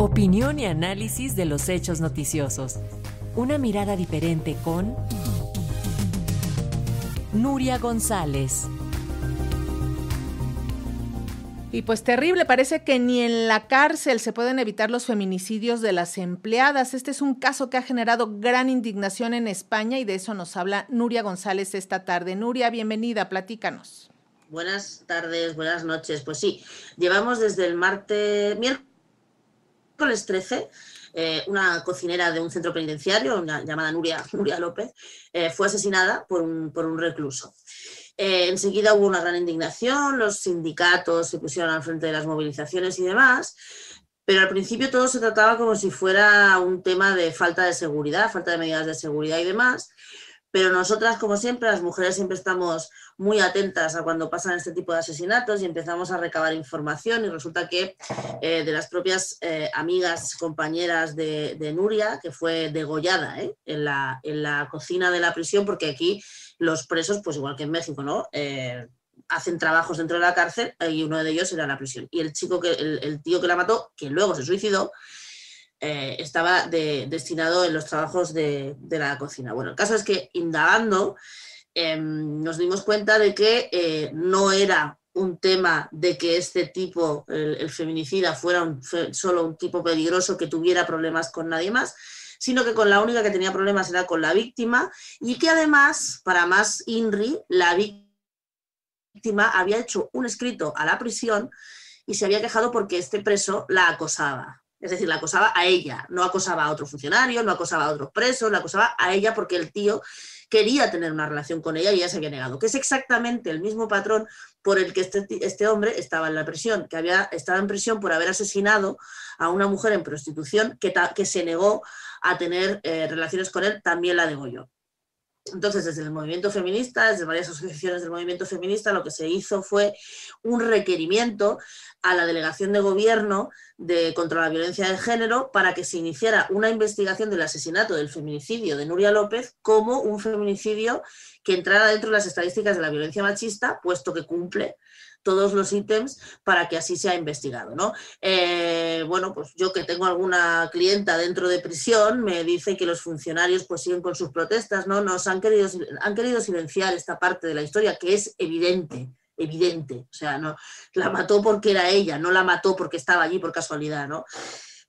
Opinión y análisis de los hechos noticiosos. Una mirada diferente con Nuria González. Y pues terrible, parece que ni en la cárcel se pueden evitar los feminicidios de las empleadas. Este es un caso que ha generado gran indignación en España y de eso nos habla Nuria González esta tarde. Nuria, bienvenida, platícanos. Buenas tardes, buenas noches. Pues sí, llevamos desde el martes, miércoles miércoles 13, eh, una cocinera de un centro penitenciario, una, llamada Nuria, Nuria López, eh, fue asesinada por un, por un recluso. Eh, enseguida hubo una gran indignación, los sindicatos se pusieron al frente de las movilizaciones y demás, pero al principio todo se trataba como si fuera un tema de falta de seguridad, falta de medidas de seguridad y demás, pero nosotras, como siempre, las mujeres siempre estamos muy atentas a cuando pasan este tipo de asesinatos y empezamos a recabar información y resulta que eh, de las propias eh, amigas, compañeras de, Nuria, que fue degollada eh, en, la, en, la, cocina de la prisión, porque aquí los presos, pues igual que en México, ¿no? hacen trabajos dentro de la cárcel y uno de ellos era la prisión. Y el chico que, el tío que la mató, que luego se suicidó, eh, estaba destinado en los trabajos de, la cocina. Bueno, el caso es que indagando em, nos dimos cuenta de que eh, no era un tema de que este tipo, el, feminicida, fuera solo un tipo peligroso que tuviera problemas con nadie más, sino que con la única que tenía problemas era con la víctima y que además, para más INRI, la víctima había hecho un escrito a la prisión y se había quejado porque este preso la acosaba. Es decir, la acosaba a ella, no acosaba a otro funcionario, no acosaba a otro preso, la acosaba a ella porque el tío quería tener una relación con ella y ella se había negado, que es exactamente el mismo patrón por el que este, este hombre estaba en la prisión, que había, estaba en prisión por haber asesinado a una mujer en prostitución que, que se negó a tener eh, relaciones con él, también la yo. Entonces, desde el movimiento feminista, desde varias asociaciones del movimiento feminista, lo que se hizo fue un requerimiento a la Delegación de Gobierno de, contra la Violencia de Género para que se iniciara una investigación del asesinato, del feminicidio de Nuria López como un feminicidio que entrara dentro de las estadísticas de la violencia machista, puesto que cumple todos los ítems para que así sea investigado. ¿no? Eh, bueno, pues yo que tengo alguna clienta dentro de prisión, me dice que los funcionarios pues siguen con sus protestas, ¿no? Nos han han querido, silenciar esta parte de la historia que es evidente, evidente. O sea, no, la mató porque era ella, no la mató porque estaba allí por casualidad, ¿no?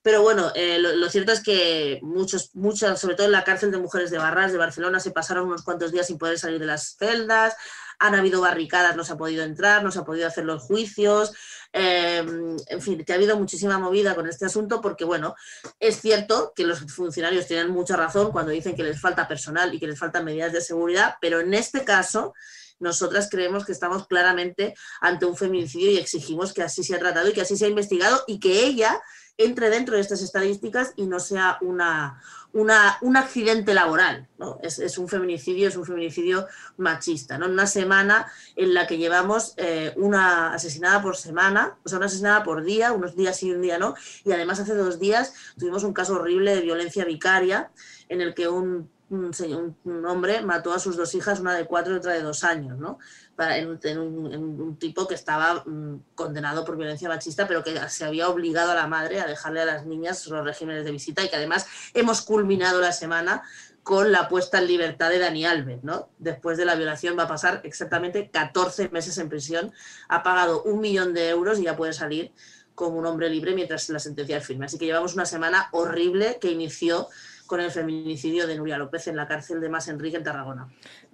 Pero bueno, eh, lo, lo, cierto es que muchos, muchas, sobre todo en la cárcel de mujeres de Barras de Barcelona, se pasaron unos cuantos días sin poder salir de las celdas, han habido barricadas, no se ha podido entrar, no se ha podido hacer los juicios, eh, en fin, que ha habido muchísima movida con este asunto porque, bueno, es cierto que los funcionarios tienen mucha razón cuando dicen que les falta personal y que les faltan medidas de seguridad, pero en este caso nosotras creemos que estamos claramente ante un feminicidio y exigimos que así sea tratado y que así sea investigado y que ella entre dentro de estas estadísticas y no sea una, una, un accidente laboral. ¿no? Es, un feminicidio, es un feminicidio machista. ¿no? Una semana en la que llevamos eh, una asesinada por semana, o sea, una asesinada por día, unos días y un día no. Y además hace dos días tuvimos un caso horrible de violencia vicaria en el que un un, hombre mató a sus dos hijas, una de cuatro y otra de dos años, ¿no? Para, en, un, tipo que estaba mm, condenado por violencia machista, pero que se había obligado a la madre a dejarle a las niñas los regímenes de visita y que además hemos culminado la semana con la puesta en libertad de Dani Alves, ¿no? Después de la violación va a pasar exactamente 14 meses en prisión, ha pagado un millón de euros y ya puede salir como un hombre libre mientras la sentencia es firme. Así que llevamos una semana horrible que inició con el feminicidio de Nuria López en la cárcel de Más Enrique en Tarragona.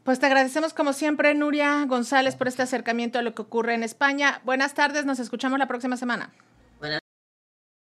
Pues te agradecemos como siempre, Nuria González, por este acercamiento a lo que ocurre en España. Buenas tardes, nos escuchamos la próxima semana.